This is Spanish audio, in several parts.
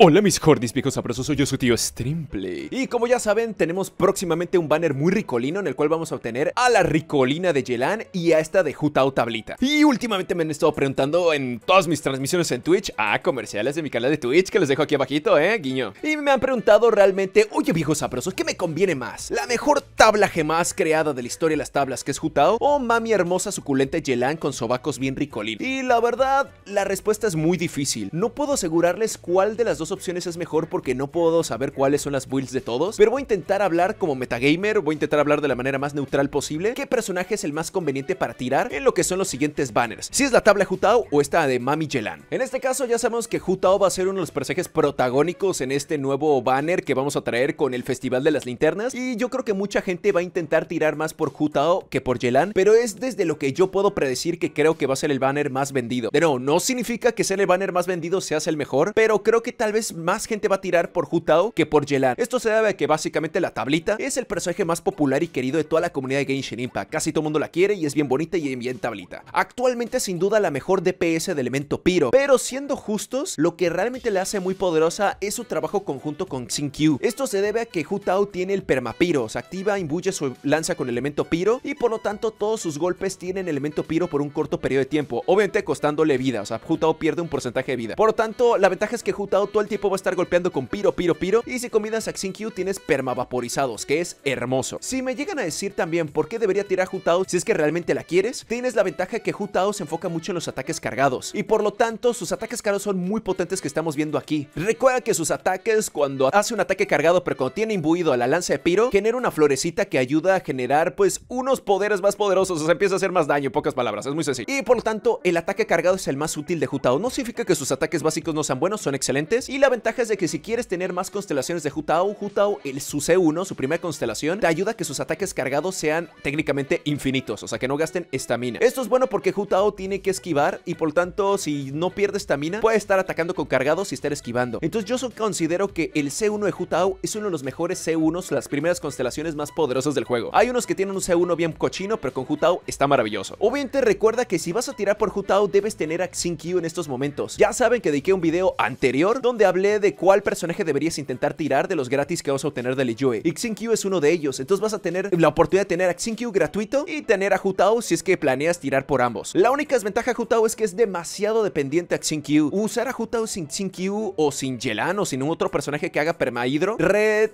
Hola mis jordis viejos sabrosos, soy yo su tío Streamplay Y como ya saben, tenemos próximamente un banner muy ricolino En el cual vamos a obtener a la ricolina de Yelan y a esta de Jutao Tablita Y últimamente me han estado preguntando en todas mis transmisiones en Twitch a comerciales de mi canal de Twitch que les dejo aquí abajito, eh, guiño Y me han preguntado realmente, oye viejos sabrosos, ¿qué me conviene más? ¿La mejor tabla jamás creada de la historia de las tablas que es Jutao? ¿O mami hermosa suculenta Yelan con sobacos bien ricolino? Y la verdad, la respuesta es muy difícil No puedo asegurarles cuál de las dos opciones es mejor porque no puedo saber cuáles son las builds de todos, pero voy a intentar hablar como metagamer, voy a intentar hablar de la manera más neutral posible, qué personaje es el más conveniente para tirar en lo que son los siguientes banners, si es la tabla Jutao o esta de Mami Jelan. En este caso ya sabemos que Jutao va a ser uno de los personajes protagónicos en este nuevo banner que vamos a traer con el Festival de las Linternas y yo creo que mucha gente va a intentar tirar más por Jutao que por Jelan, pero es desde lo que yo puedo predecir que creo que va a ser el banner más vendido. Pero no, no significa que ser el banner más vendido sea el mejor, pero creo que tal vez más gente va a tirar por Tao que por Yelan. Esto se debe a que básicamente la tablita es el personaje más popular y querido de toda la comunidad de Genshin Impact. Casi todo el mundo la quiere y es bien bonita y bien tablita. Actualmente sin duda la mejor DPS de elemento Piro, pero siendo justos, lo que realmente le hace muy poderosa es su trabajo conjunto con Q. Esto se debe a que Tao tiene el permapiro, se activa, imbuye su lanza con elemento Piro y por lo tanto todos sus golpes tienen elemento Piro por un corto periodo de tiempo, obviamente costándole vida, o sea, Tao pierde un porcentaje de vida. Por lo tanto, la ventaja es que Jutao todo el Tipo va a estar golpeando con piro, piro, piro. Y si comidas a Q tienes permavaporizados, que es hermoso. Si me llegan a decir también por qué debería tirar Jutao si es que realmente la quieres, tienes la ventaja que Jutao se enfoca mucho en los ataques cargados. Y por lo tanto, sus ataques cargados son muy potentes que estamos viendo aquí. Recuerda que sus ataques, cuando hace un ataque cargado pero cuando tiene imbuido a la lanza de piro, genera una florecita que ayuda a generar pues unos poderes más poderosos. O sea, empieza a hacer más daño, en pocas palabras. Es muy sencillo. Y por lo tanto, el ataque cargado es el más útil de Jutao. No significa que sus ataques básicos no sean buenos, son excelentes. Y la ventaja es de que si quieres tener más constelaciones de Jutao, Jutao, el, su C1, su primera constelación, te ayuda a que sus ataques cargados sean técnicamente infinitos, o sea, que no gasten estamina. Esto es bueno porque Jutao tiene que esquivar y por lo tanto, si no pierde estamina, puede estar atacando con cargados y estar esquivando. Entonces yo considero que el C1 de Jutao es uno de los mejores C1s, las primeras constelaciones más poderosas del juego. Hay unos que tienen un C1 bien cochino, pero con Jutao está maravilloso. Obviamente recuerda que si vas a tirar por Jutao, debes tener a Xin en estos momentos. Ya saben que dediqué un video anterior donde hablé de cuál personaje deberías intentar tirar de los gratis que vas a obtener de Liyue. Xinkyu es uno de ellos, entonces vas a tener la oportunidad de tener a Xinkyu gratuito y tener a Jutao si es que planeas tirar por ambos. La única desventaja de Jutao es que es demasiado dependiente a Xinkyu. Usar a Jutao sin Xinkyu o sin Yelan o sin un otro personaje que haga perma permahidro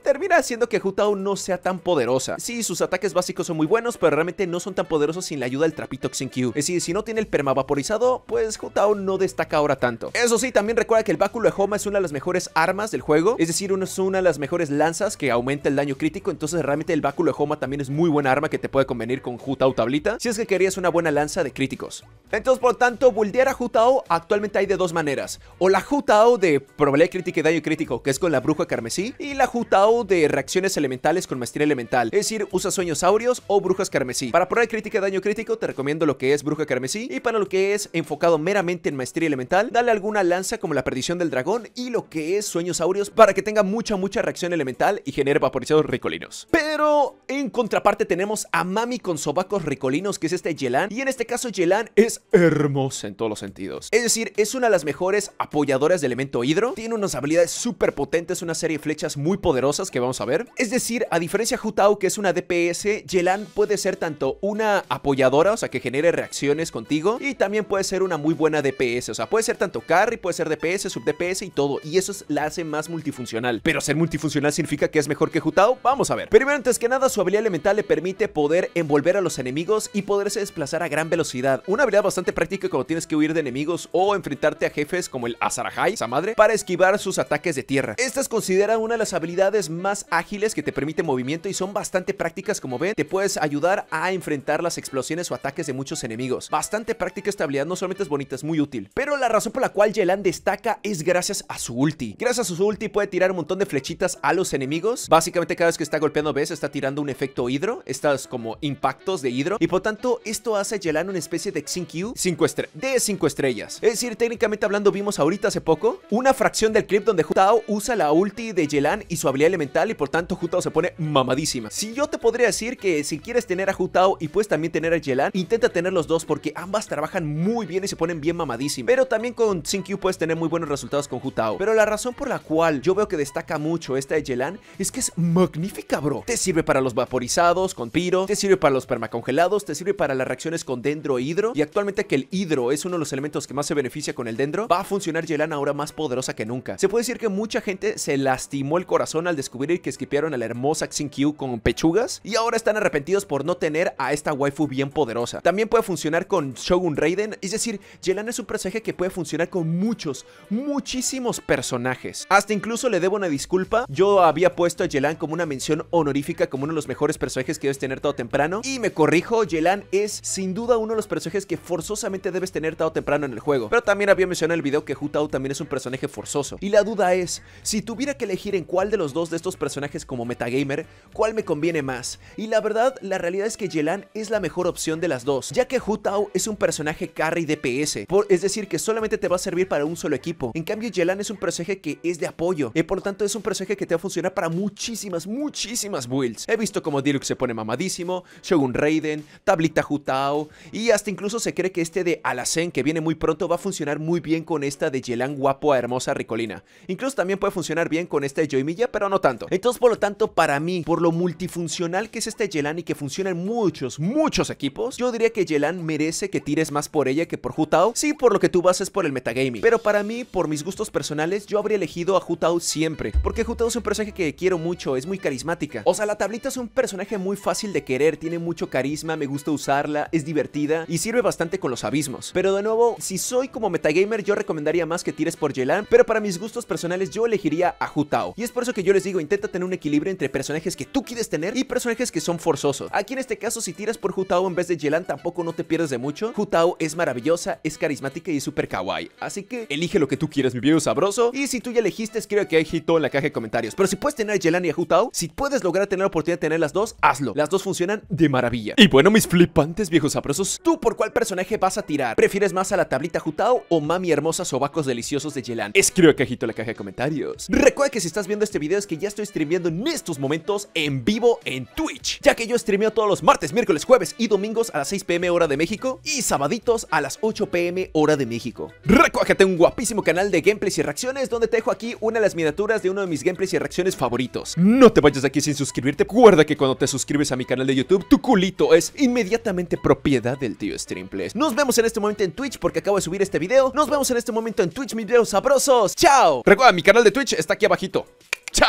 termina haciendo que Jutao no sea tan poderosa. si, sus ataques básicos son muy buenos, pero realmente no son tan poderosos sin la ayuda del trapito Xinkyu. Es decir, si no tiene el perma vaporizado, pues Jutao no destaca ahora tanto. Eso sí, también recuerda que el báculo de Homa es un de las mejores armas del juego, es decir, es una de las mejores lanzas que aumenta el daño crítico, entonces realmente el báculo de Homa también es muy buena arma que te puede convenir con o tablita, si es que querías una buena lanza de críticos. Entonces, por tanto, buldear a Jutao actualmente hay de dos maneras, o la Jutao de probabilidad crítica y daño crítico, que es con la bruja carmesí, y la Jutao de reacciones elementales con maestría elemental, es decir, usa sueños saurios o brujas carmesí. Para probabilidad crítica y daño crítico te recomiendo lo que es bruja carmesí, y para lo que es enfocado meramente en maestría elemental, dale alguna lanza como la perdición del dragón y lo que es Sueños Aureos para que tenga mucha, mucha reacción elemental y genere vaporizados ricolinos. Pero en contraparte tenemos a Mami con sobacos ricolinos, que es este Yelan. Y en este caso Yelan es hermosa en todos los sentidos. Es decir, es una de las mejores apoyadoras de elemento hidro. Tiene unas habilidades súper potentes, una serie de flechas muy poderosas que vamos a ver. Es decir, a diferencia de Jutao, que es una DPS, Yelan puede ser tanto una apoyadora, o sea, que genere reacciones contigo, y también puede ser una muy buena DPS. O sea, puede ser tanto carry, puede ser DPS, sub DPS y todo y eso es, la hace más multifuncional. Pero ser multifuncional significa que es mejor que Jutao, vamos a ver. Primero, antes que nada, su habilidad elemental le permite poder envolver a los enemigos y poderse desplazar a gran velocidad. Una habilidad bastante práctica cuando tienes que huir de enemigos o enfrentarte a jefes como el Azarahai, esa madre, para esquivar sus ataques de tierra. Estas consideran una de las habilidades más ágiles que te permite movimiento y son bastante prácticas como ven. Te puedes ayudar a enfrentar las explosiones o ataques de muchos enemigos. Bastante práctica esta habilidad, no solamente es bonita, es muy útil. Pero la razón por la cual Yelan destaca es gracias a su ulti. Gracias a su ulti puede tirar un montón de flechitas a los enemigos. Básicamente cada vez que está golpeando ves, está tirando un efecto hidro, estas como impactos de hidro. Y por tanto, esto hace a Yelan una especie de Xinkyu 5 de 5 estrellas. Es decir, técnicamente hablando, vimos ahorita hace poco una fracción del clip donde Jutao usa la ulti de Yelan y su habilidad elemental y por tanto Jutao se pone mamadísima. Si yo te podría decir que si quieres tener a Jutao y puedes también tener a Yelan, intenta tener los dos porque ambas trabajan muy bien y se ponen bien mamadísimas. Pero también con Q puedes tener muy buenos resultados con Jutao. Pero la razón por la cual yo veo que destaca mucho esta de Yelan es que es magnífica, bro. Te sirve para los vaporizados con piro, te sirve para los permacongelados, te sirve para las reacciones con dendro e hidro. Y actualmente que el hidro es uno de los elementos que más se beneficia con el dendro, va a funcionar Yelan ahora más poderosa que nunca. Se puede decir que mucha gente se lastimó el corazón al descubrir que esquipearon a la hermosa Xingqiu con pechugas y ahora están arrepentidos por no tener a esta waifu bien poderosa. También puede funcionar con Shogun Raiden, es decir, Yelan es un personaje que puede funcionar con muchos, muchísimos personajes. Hasta incluso le debo una disculpa, yo había puesto a Yelan como una mención honorífica como uno de los mejores personajes que debes tener todo temprano y me corrijo, Yelan es sin duda uno de los personajes que forzosamente debes tener todo temprano en el juego, pero también había mencionado en el video que Hu Tao también es un personaje forzoso. Y la duda es, si tuviera que elegir en cuál de los dos de estos personajes como metagamer, ¿cuál me conviene más? Y la verdad, la realidad es que Yelan es la mejor opción de las dos, ya que Hu Tao es un personaje carry DPS, por, es decir que solamente te va a servir para un solo equipo. En cambio, Yelan es un un personaje que es de apoyo y eh, por lo tanto es un personaje que te va a funcionar para muchísimas, muchísimas builds. He visto como Diluc se pone mamadísimo, Shogun Raiden, Tablita Jutao y hasta incluso se cree que este de Alacen que viene muy pronto va a funcionar muy bien con esta de Yelan guapo a hermosa Ricolina. Incluso también puede funcionar bien con esta de Joymilla, pero no tanto. Entonces, por lo tanto, para mí, por lo multifuncional que es este Yelan y que funciona en muchos, muchos equipos, yo diría que Yelan merece que tires más por ella que por Jutao. Sí, por lo que tú vas es por el metagaming, pero para mí, por mis gustos personales, yo habría elegido a Tao siempre, porque Tao es un personaje que quiero mucho, es muy carismática. O sea, la tablita es un personaje muy fácil de querer, tiene mucho carisma, me gusta usarla, es divertida y sirve bastante con los abismos. Pero de nuevo, si soy como metagamer, yo recomendaría más que tires por Yelan, pero para mis gustos personales yo elegiría a Tao Y es por eso que yo les digo, intenta tener un equilibrio entre personajes que tú quieres tener y personajes que son forzosos. Aquí en este caso, si tiras por Tao en vez de Yelan, tampoco no te pierdes de mucho. Tao es maravillosa, es carismática y es súper kawaii. Así que elige lo que tú quieras, mi viejo sabroso. Y si tú ya elegiste, escribe que hay Hito en la caja de comentarios. Pero si puedes tener a Yelan y a Jutao, si puedes lograr tener la oportunidad de tener las dos, hazlo. Las dos funcionan de maravilla. Y bueno, mis flipantes viejos sabrosos, ¿tú por cuál personaje vas a tirar? ¿Prefieres más a la tablita Jutao o mami hermosa sobacos deliciosos de Yelan? Escribe que Hito en la caja de comentarios. Recuerda que si estás viendo este video es que ya estoy streameando en estos momentos en vivo en Twitch, ya que yo streameo todos los martes, miércoles, jueves y domingos a las 6 pm hora de México y sabaditos a las 8 pm hora de México. Recuerda que tengo un guapísimo canal de gameplays y reacciones donde te dejo aquí una de las miniaturas de uno de mis gameplays y reacciones favoritos. No te vayas aquí sin suscribirte. Recuerda que cuando te suscribes a mi canal de YouTube, tu culito es inmediatamente propiedad del tío Streamplays. Nos vemos en este momento en Twitch porque acabo de subir este video. Nos vemos en este momento en Twitch, mis videos sabrosos. ¡Chao! Recuerda, mi canal de Twitch está aquí abajito. ¡Chao!